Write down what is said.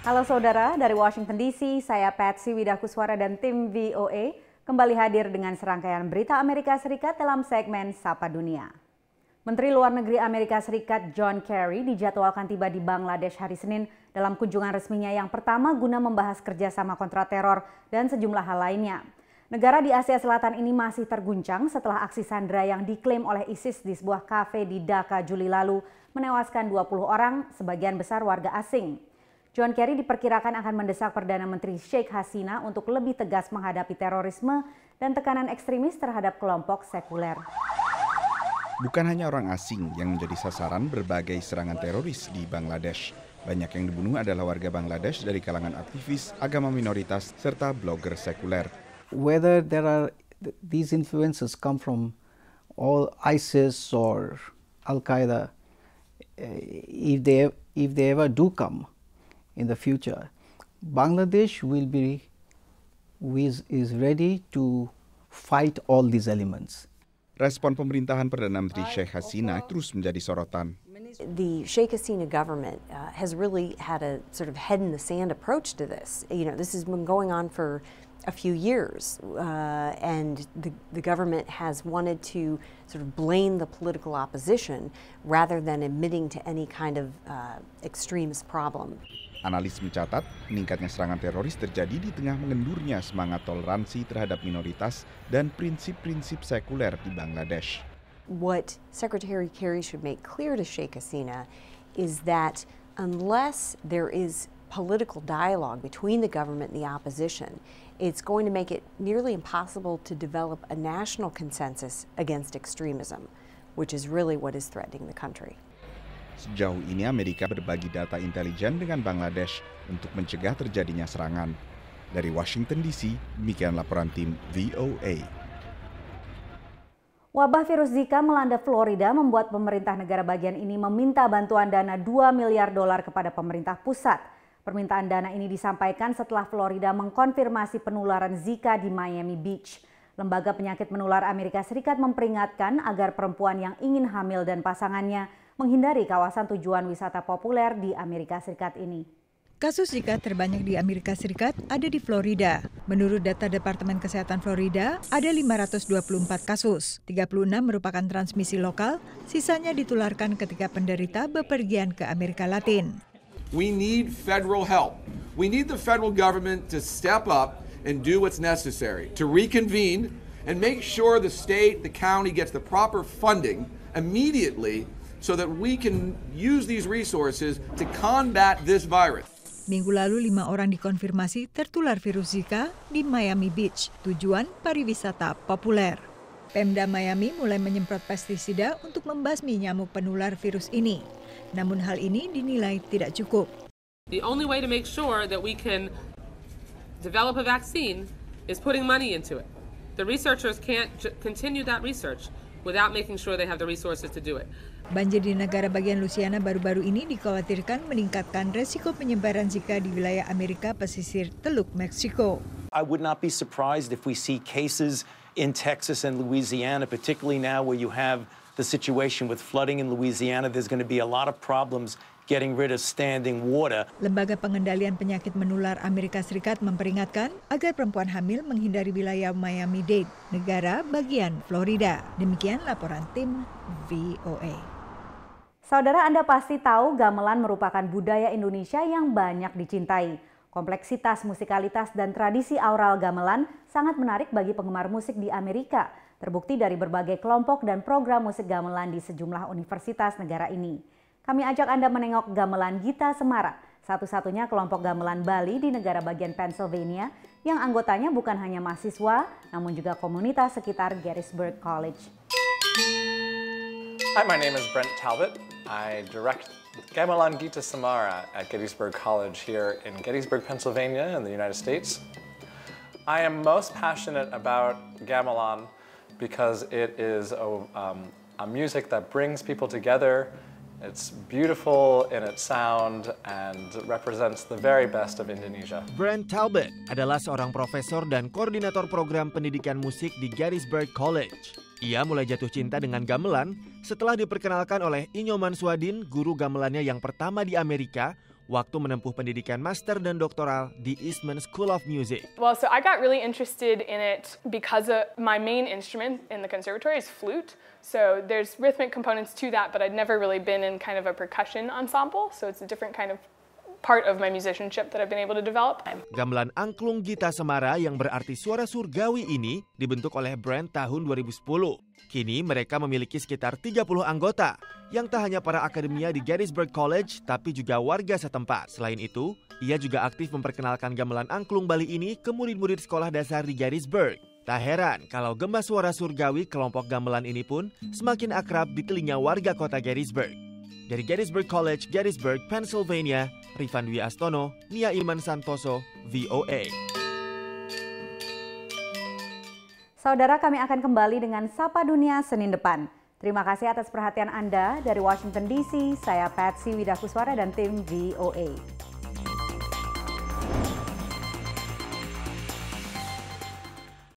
Halo saudara, dari Washington DC, saya Patsy Widakuswara dan tim VOA kembali hadir dengan serangkaian berita Amerika Serikat dalam segmen Sapa Dunia. Menteri Luar Negeri Amerika Serikat John Kerry dijadwalkan tiba di Bangladesh hari Senin dalam kunjungan resminya yang pertama guna membahas kerjasama kontra teror dan sejumlah hal lainnya. Negara di Asia Selatan ini masih terguncang setelah aksi Sandra yang diklaim oleh ISIS di sebuah kafe di Dhaka Juli lalu menewaskan 20 orang, sebagian besar warga asing. John Kerry diperkirakan akan mendesak Perdana Menteri Sheikh Hasina untuk lebih tegas menghadapi terorisme dan tekanan ekstremis terhadap kelompok sekuler. Bukan hanya orang asing yang menjadi sasaran berbagai serangan teroris di Bangladesh. Banyak yang dibunuh adalah warga Bangladesh dari kalangan aktivis, agama minoritas, serta blogger sekuler. Whether there are these influences come from all ISIS or Al Qaeda, eh, if they if they ever do come, in the future. Bangladesh will be is, is ready to fight all these elements. Respon pemerintahan Perdana Menteri Sheikh Hasina terus menjadi sorotan. The Sheikh Hasina government uh, has really had a sort of head in the sand approach to this. You know, this has been going on for a few years, uh, and the, the government has wanted to sort of blame the political opposition rather than admitting to any kind of uh, extremist problem. Analis mencatat, meningkatnya serangan teroris terjadi di tengah mengendurnya semangat toleransi terhadap minoritas dan prinsip-prinsip sekuler di Bangladesh. What Secretary Kerry should make clear to Sheikh Hasina is that unless there is political dialogue between the government and the opposition, it's going to make it nearly impossible to develop a national consensus against extremism, which is really what is threatening the country. Sejauh ini Amerika berbagi data intelijen dengan Bangladesh untuk mencegah terjadinya serangan. Dari Washington DC, demikian laporan tim VOA. Wabah virus Zika melanda Florida membuat pemerintah negara bagian ini meminta bantuan dana 2 miliar dolar kepada pemerintah pusat. Permintaan dana ini disampaikan setelah Florida mengkonfirmasi penularan Zika di Miami Beach. Lembaga Penyakit Menular Amerika Serikat memperingatkan agar perempuan yang ingin hamil dan pasangannya menghindari kawasan tujuan wisata populer di Amerika Serikat ini. Kasus Zika terbanyak di Amerika Serikat ada di Florida. Menurut data Departemen Kesehatan Florida, ada 524 kasus. 36 merupakan transmisi lokal, sisanya ditularkan ketika penderita bepergian ke Amerika Latin. We need federal help. We need the federal government to step up and do what's necessary to reconvene and make sure the state, the county gets the proper funding immediately so that we can use these resources to combat this virus. Minggu lalu lima orang dikonfirmasi tertular virus Zika di Miami Beach, tujuan pariwisata populer. Pemda Miami mulai menyemprot pestisida untuk membasmi nyamuk penular virus ini. Namun hal ini dinilai tidak cukup. The only way to make sure that we can develop a vaccine is putting money into it. The researchers can't continue that research without making sure they have the resources to do it. Banjir di negara bagian Louisiana baru-baru ini dikhawatirkan meningkatkan resiko penyebaran Zika di wilayah Amerika pesisir Teluk Meksiko. I would not be surprised if we see cases in Texas and Louisiana, particularly now where you have the situation with flooding in Louisiana. There's going to be a lot of problems getting rid of standing water. Lembaga Pengendalian Penyakit Menular Amerika Serikat memperingatkan agar perempuan hamil menghindari wilayah Miami-Dade, negara bagian Florida. Demikian laporan tim VOA. Saudara Anda pasti tahu gamelan merupakan budaya Indonesia yang banyak dicintai. Kompleksitas musikalitas dan tradisi aural gamelan sangat menarik bagi penggemar musik di Amerika terbukti dari berbagai kelompok dan program musik gamelan di sejumlah universitas negara ini. Kami ajak Anda menengok gamelan Gita Semara, satu-satunya kelompok gamelan Bali di negara bagian Pennsylvania yang anggotanya bukan hanya mahasiswa, namun juga komunitas sekitar Gettysburg College. Hi, my name is Brent Talbot. I direct Gamelan Gita Samara at Gettysburg College here in Gettysburg, Pennsylvania in the United States. I am most passionate about gamelan because it is a, um, a music that brings people together. It's beautiful in its sound and represents the very best of Indonesia. Brent Talbot adalah seorang profesor dan koordinator program pendidikan musik di Gettysburg College. Ia mulai jatuh cinta dengan gamelan setelah diperkenalkan oleh Inyoman Swadin, guru gamelannya yang pertama di Amerika, waktu menempuh pendidikan master dan doktoral di Eastman School of Music. Well, so I got really interested in it because my main instrument in the conservatory is flute. So there's rhythmic components to that, but I'd never really been in kind of a percussion ensemble, so it's a different kind of part of my musicianship that I've been able to develop. Gamelan angklung Gita Semara yang berarti suara surgawi ini dibentuk oleh brand tahun 2010. Kini mereka memiliki sekitar 30 anggota yang tak hanya para akademia di Gettysburg College tapi juga warga setempat. Selain itu, ia juga aktif memperkenalkan gamelan angklung Bali ini ke murid-murid sekolah dasar di Gettysburg. Tak heran kalau gemba suara surgawi kelompok gamelan ini pun semakin akrab di telinga warga kota Gettysburg. Dari Gettysburg College, Gettysburg, Pennsylvania, Rifan Dwi Astono, Nia Iman Santoso, VOA. Saudara kami akan kembali dengan Sapa Dunia Senin depan. Terima kasih atas perhatian Anda dari Washington DC. Saya Patsy Widakuswara dan tim VOA.